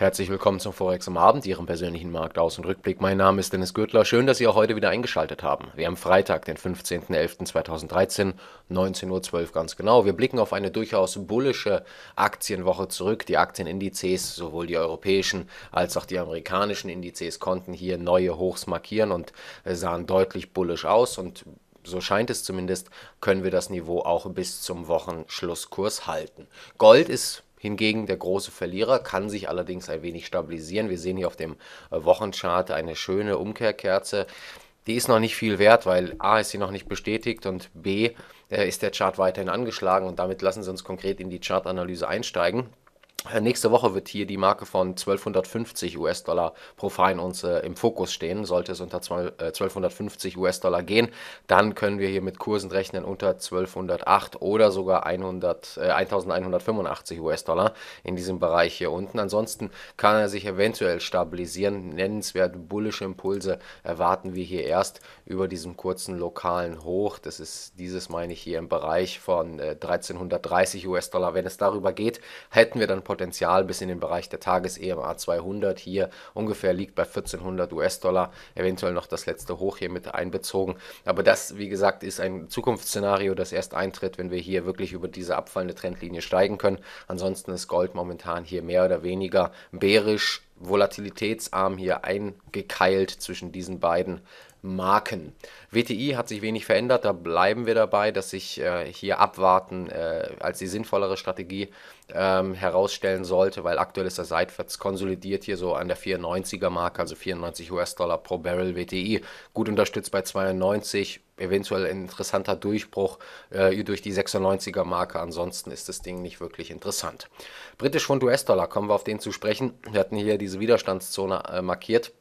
Herzlich willkommen zum Forex am Abend, Ihrem persönlichen Marktaus- und Rückblick. Mein Name ist Dennis Gürtler. Schön, dass Sie auch heute wieder eingeschaltet haben. Wir haben Freitag, den 15.11.2013, 19.12 Uhr ganz genau. Wir blicken auf eine durchaus bullische Aktienwoche zurück. Die Aktienindizes, sowohl die europäischen als auch die amerikanischen Indizes, konnten hier neue Hochs markieren und äh, sahen deutlich bullisch aus und so scheint es zumindest, können wir das Niveau auch bis zum Wochenschlusskurs halten. Gold ist Hingegen der große Verlierer kann sich allerdings ein wenig stabilisieren. Wir sehen hier auf dem äh, Wochenchart eine schöne Umkehrkerze. Die ist noch nicht viel wert, weil A ist sie noch nicht bestätigt und B äh, ist der Chart weiterhin angeschlagen und damit lassen Sie uns konkret in die Chartanalyse einsteigen. Äh, nächste Woche wird hier die Marke von 1250 US-Dollar pro Feinunze äh, im Fokus stehen. Sollte es unter 1250 äh, US-Dollar gehen, dann können wir hier mit Kursen rechnen unter 1208 oder sogar 100, äh, 1185 US-Dollar in diesem Bereich hier unten. Ansonsten kann er sich eventuell stabilisieren. Nennenswert bullische Impulse erwarten wir hier erst über diesem kurzen lokalen Hoch. Das ist dieses, meine ich, hier im Bereich von äh, 1330 US-Dollar. Wenn es darüber geht, hätten wir dann Potenzial bis in den Bereich der Tages-EMA 200 hier ungefähr liegt bei 1400 US-Dollar, eventuell noch das letzte Hoch hier mit einbezogen. Aber das, wie gesagt, ist ein Zukunftsszenario, das erst eintritt, wenn wir hier wirklich über diese abfallende Trendlinie steigen können. Ansonsten ist Gold momentan hier mehr oder weniger bärisch volatilitätsarm hier eingekeilt zwischen diesen beiden Marken. WTI hat sich wenig verändert, da bleiben wir dabei, dass sich äh, hier abwarten äh, als die sinnvollere Strategie ähm, herausstellen sollte, weil aktuell ist er seitwärts konsolidiert hier so an der 94er Marke, also 94 US-Dollar pro Barrel WTI, gut unterstützt bei 92, eventuell ein interessanter Durchbruch äh, durch die 96er Marke, ansonsten ist das Ding nicht wirklich interessant. Britisch Pfund US-Dollar, kommen wir auf den zu sprechen. Wir hatten hier diese Widerstandszone äh, markiert.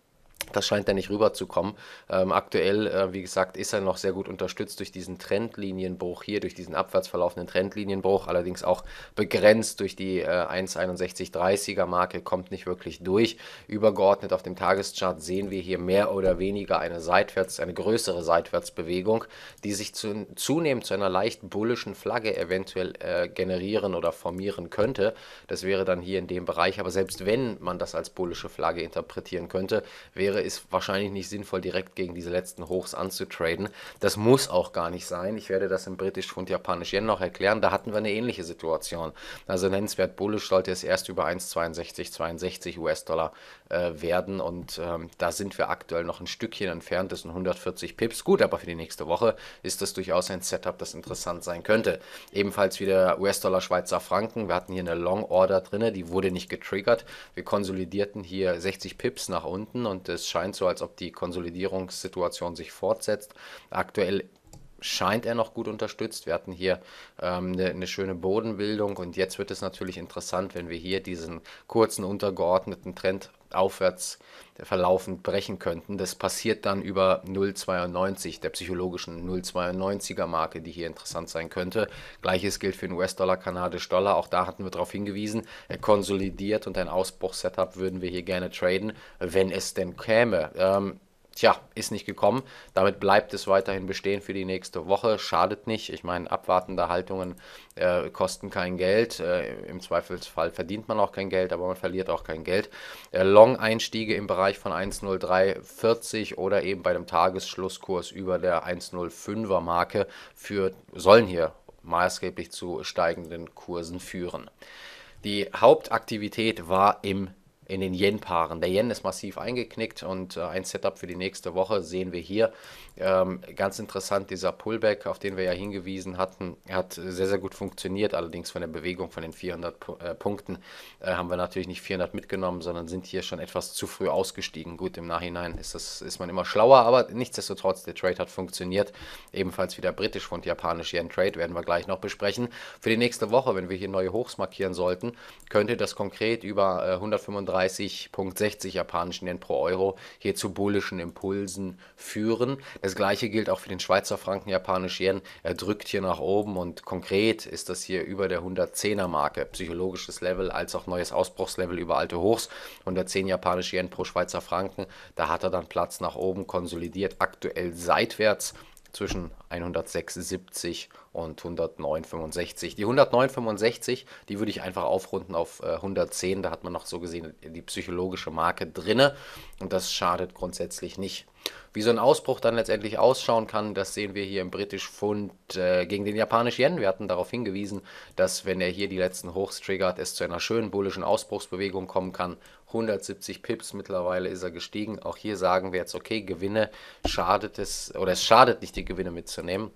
Das scheint da nicht rüberzukommen. Ähm, aktuell, äh, wie gesagt, ist er noch sehr gut unterstützt durch diesen Trendlinienbruch hier, durch diesen abwärts verlaufenden Trendlinienbruch, allerdings auch begrenzt durch die äh, 1,6130er Marke, kommt nicht wirklich durch. Übergeordnet auf dem Tageschart sehen wir hier mehr oder weniger eine seitwärts, eine größere Seitwärtsbewegung, die sich zu, zunehmend zu einer leicht bullischen Flagge eventuell äh, generieren oder formieren könnte. Das wäre dann hier in dem Bereich, aber selbst wenn man das als bullische Flagge interpretieren könnte, wäre wäre, ist wahrscheinlich nicht sinnvoll, direkt gegen diese letzten Hochs anzutraden. Das muss auch gar nicht sein. Ich werde das im britisch und japanisch Yen noch erklären. Da hatten wir eine ähnliche Situation. Also nennenswert bullisch sollte es erst über 1,6262 US-Dollar äh, werden. Und ähm, da sind wir aktuell noch ein Stückchen entfernt. Das sind 140 Pips. Gut, aber für die nächste Woche ist das durchaus ein Setup, das interessant sein könnte. Ebenfalls wieder US-Dollar, Schweizer Franken. Wir hatten hier eine Long Order drin, die wurde nicht getriggert. Wir konsolidierten hier 60 Pips nach unten und das scheint so, als ob die Konsolidierungssituation sich fortsetzt. Aktuell scheint er noch gut unterstützt. Wir hatten hier ähm, ne, eine ähm, schöne Bodenbildung und jetzt wird es natürlich interessant, wenn wir hier diesen kurzen untergeordneten Trend aufwärts äh, verlaufend brechen könnten. Das passiert dann über 0,92, der psychologischen 0,92er Marke, die hier interessant sein könnte. Gleiches gilt für den US-Dollar, Kanadisch-Dollar. Auch da hatten wir darauf hingewiesen. Er äh, konsolidiert und ein Ausbruchsetup würden wir hier gerne traden, wenn es denn käme. Ähm, Tja, ist nicht gekommen. Damit bleibt es weiterhin bestehen für die nächste Woche. Schadet nicht. Ich meine, abwartende Haltungen äh, kosten kein Geld. Äh, Im Zweifelsfall verdient man auch kein Geld, aber man verliert auch kein Geld. Äh, Long-Einstiege im Bereich von 1,0340 oder eben bei dem Tagesschlusskurs über der 1,05er Marke für, sollen hier maßgeblich zu steigenden Kursen führen. Die Hauptaktivität war im in den Yen-Paaren. Der Yen ist massiv eingeknickt und äh, ein Setup für die nächste Woche sehen wir hier. Ähm, ganz interessant, dieser Pullback, auf den wir ja hingewiesen hatten, hat sehr, sehr gut funktioniert. Allerdings von der Bewegung von den 400 P äh, Punkten äh, haben wir natürlich nicht 400 mitgenommen, sondern sind hier schon etwas zu früh ausgestiegen. Gut, im Nachhinein ist, das, ist man immer schlauer, aber nichtsdestotrotz, der Trade hat funktioniert. Ebenfalls wieder britisch und japanisch Yen-Trade werden wir gleich noch besprechen. Für die nächste Woche, wenn wir hier neue Hochs markieren sollten, könnte das konkret über 135 äh, 1,30,60 japanischen Yen pro Euro hier zu bullischen Impulsen führen. Das gleiche gilt auch für den Schweizer Franken japanisch Yen. Er drückt hier nach oben und konkret ist das hier über der 110er Marke. Psychologisches Level als auch neues Ausbruchslevel über alte Hochs. 110 japanische Yen pro Schweizer Franken. Da hat er dann Platz nach oben konsolidiert. Aktuell seitwärts zwischen 176 und und 109,65. Die 109,65, die würde ich einfach aufrunden auf 110. Äh, da hat man noch so gesehen die psychologische Marke drinne und das schadet grundsätzlich nicht. Wie so ein Ausbruch dann letztendlich ausschauen kann, das sehen wir hier im British Pfund äh, gegen den japanischen Yen. Wir hatten darauf hingewiesen, dass wenn er hier die letzten Hochs triggert, es zu einer schönen bullischen Ausbruchsbewegung kommen kann. 170 Pips mittlerweile ist er gestiegen. Auch hier sagen wir jetzt, okay, Gewinne schadet es oder es schadet nicht, die Gewinne mitzunehmen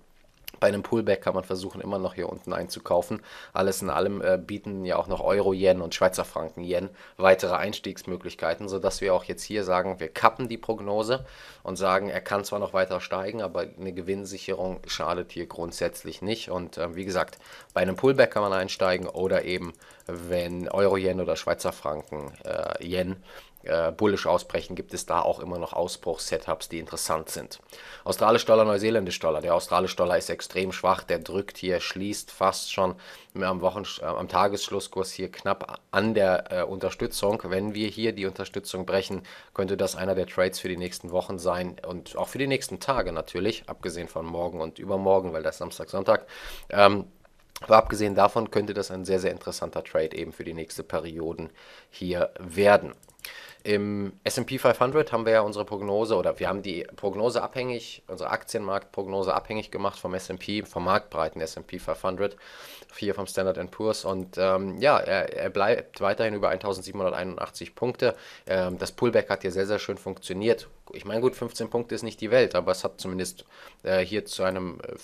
bei einem Pullback kann man versuchen, immer noch hier unten einzukaufen. Alles in allem äh, bieten ja auch noch Euro-Yen und Schweizer Franken-Yen weitere Einstiegsmöglichkeiten, sodass wir auch jetzt hier sagen, wir kappen die Prognose und sagen, er kann zwar noch weiter steigen, aber eine Gewinnsicherung schadet hier grundsätzlich nicht. Und äh, wie gesagt, bei einem Pullback kann man einsteigen oder eben, wenn Euro-Yen oder Schweizer Franken-Yen äh, äh, bullisch ausbrechen, gibt es da auch immer noch Ausbruchs-Setups, die interessant sind. Australisch Dollar, Neuseeländisch Dollar. Der australische Dollar ist extrem schwach, der drückt hier, schließt fast schon am, Wochen äh, am Tagesschlusskurs hier knapp an der äh, Unterstützung. Wenn wir hier die Unterstützung brechen, könnte das einer der Trades für die nächsten Wochen sein und auch für die nächsten Tage natürlich, abgesehen von morgen und übermorgen, weil das Samstag, Sonntag. Ähm, aber abgesehen davon könnte das ein sehr, sehr interessanter Trade eben für die nächste Perioden hier werden. Im S&P 500 haben wir ja unsere Prognose oder wir haben die Prognose abhängig, unsere Aktienmarktprognose abhängig gemacht vom S&P, vom marktbreiten S&P 500, hier vom Standard Poor's und ähm, ja, er, er, bleibt weiterhin über 1781 Punkte. Ähm, das Pullback hat hier sehr, sehr schön funktioniert, ich meine, gut, 15 Punkte ist nicht die Welt, aber es hat zumindest äh, hier zu einem äh,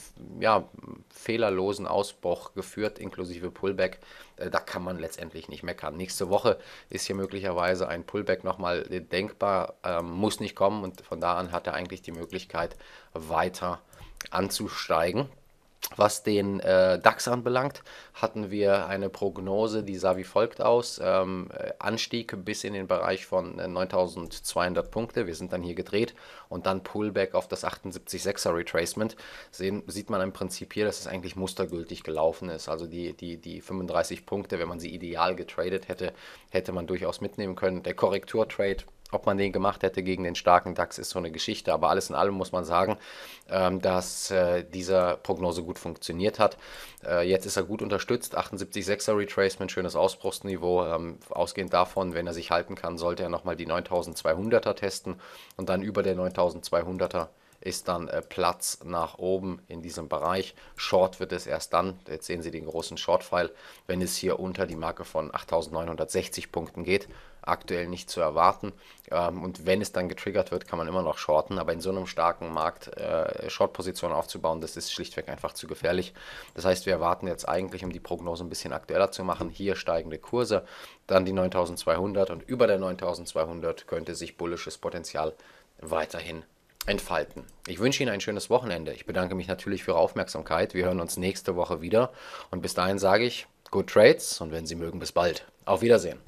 ja, fehlerlosen Ausbruch geführt, inklusive Pullback. Äh, da kann man letztendlich nicht meckern. Nächste Woche ist hier möglicherweise ein Pullback nochmal äh, denkbar, ähm, muss nicht kommen und von da an hat er eigentlich die Möglichkeit, weiter anzusteigen. Was den äh, DAX anbelangt, hatten wir eine Prognose, die sah wie folgt aus. Ähm, äh, Anstieg bis in den Bereich von 9200 äh, Punkte, wir sind dann hier gedreht und dann Pullback auf das 78,6er Retracement. Sehen, sieht man im Prinzip hier, dass es eigentlich mustergültig gelaufen ist. Also die, die, die 35 Punkte, wenn man sie ideal getradet hätte, hätte man durchaus mitnehmen können. Der Korrekturtrade ob man den gemacht hätte gegen den starken DAX, ist so eine Geschichte. Aber alles in allem muss man sagen, ähm, dass äh, dieser Prognose gut funktioniert hat. Äh, jetzt ist er gut unterstützt. 78,6er Retracement, schönes Ausbruchsniveau. Ähm, ausgehend davon, wenn er sich halten kann, sollte er nochmal die 9200er testen und dann über der 9200er ist dann äh, Platz nach oben in diesem Bereich. Short wird es erst dann, jetzt sehen Sie den großen short file wenn es hier unter die Marke von 8.960 Punkten geht. Aktuell nicht zu erwarten. Ähm, und wenn es dann getriggert wird, kann man immer noch shorten. Aber in so einem starken Markt äh, Short-Positionen aufzubauen, das ist schlichtweg einfach zu gefährlich. Das heißt, wir erwarten jetzt eigentlich, um die Prognose ein bisschen aktueller zu machen, hier steigende Kurse, dann die 9.200 und über der 9.200 könnte sich bullisches Potenzial weiterhin entfalten. Ich wünsche Ihnen ein schönes Wochenende. Ich bedanke mich natürlich für Ihre Aufmerksamkeit. Wir hören uns nächste Woche wieder. Und bis dahin sage ich, good trades und wenn Sie mögen, bis bald. Auf Wiedersehen.